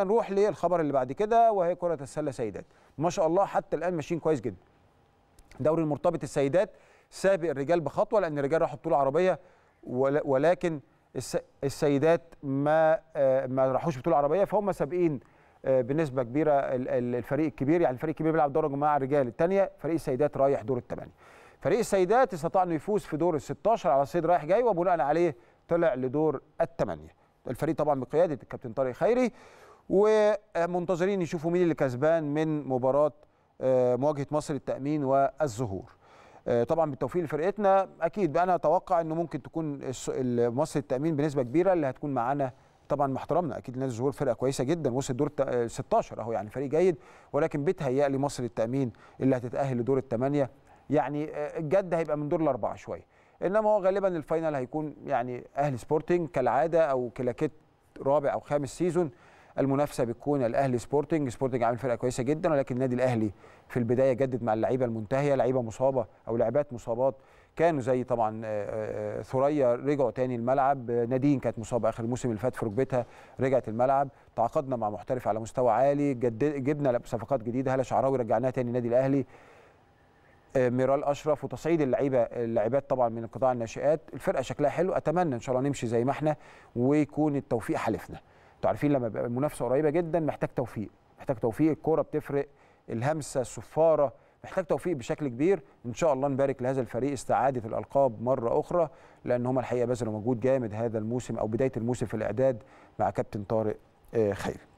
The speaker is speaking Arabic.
نروح للخبر اللي بعد كده وهي كرة السلة سيدات ما شاء الله حتى الآن ماشيين كويس جدا دوري المرتبط السيدات سابق الرجال بخطوة لأن الرجال راحوا بطولة عربية ولكن السيدات ما آه، ما راحوش بطولة عربية فهم سابقين آه، بنسبة كبيرة الفريق الكبير يعني الفريق الكبير بيلعب دورة مع الرجال الثانية فريق السيدات رايح دور الثمانية فريق السيدات استطاع انه يفوز في دور ال 16 على صيد رايح جاي وبناء عليه طلع لدور الثمانية الفريق طبعا بقيادة الكابتن طارق خيري ومنتظرين يشوفوا مين اللي كسبان من مباراه آه، مواجهه مصر التامين والزهور آه، طبعا بالتوفيق لفرقتنا اكيد انا اتوقع انه ممكن تكون مصر التامين بنسبه كبيره اللي هتكون معانا طبعا مع احترامنا اكيد نادي الزهور فرقه كويسه جدا وصل دور 16 آه، اهو يعني فريق جيد ولكن لي مصر التامين اللي هتتاهل لدور الثمانيه يعني الجد هيبقى من دور الاربعه شويه انما هو غالبا الفاينل هيكون يعني اهلي سبورتنج كالعاده او كلاكيت رابع او خامس سيزون المنافسه بتكون الاهلي سبورتنج سبورتنج عامل فرقه كويسه جدا ولكن النادي الاهلي في البدايه جدد مع اللعيبه المنتهيه لعيبه مصابه او لاعبات مصابات كانوا زي طبعا آه، آه، آه، ثريا رجعوا تاني الملعب نادين كانت مصابه اخر الموسم اللي فات في ركبتها رجعت الملعب تعاقدنا مع محترف على مستوى عالي جبنا صفقات جديده هلا شعراوي رجعناها تاني النادي الاهلي ميرال اشرف وتصعيد اللعيبه اللاعبات طبعا من قطاع الناشئات الفرقه شكلها حلو اتمنى ان شاء الله نمشي زي ما احنا ويكون التوفيق حلفنا انتوا عارفين لما بيبقى المنافسه قريبه جدا محتاج توفيق محتاج توفيق الكوره بتفرق الهمسه الصفاره محتاج توفيق بشكل كبير ان شاء الله نبارك لهذا الفريق استعاده الالقاب مره اخرى لان هم الحقيقه بذلوا مجهود جامد هذا الموسم او بدايه الموسم في الاعداد مع كابتن طارق آه، خيري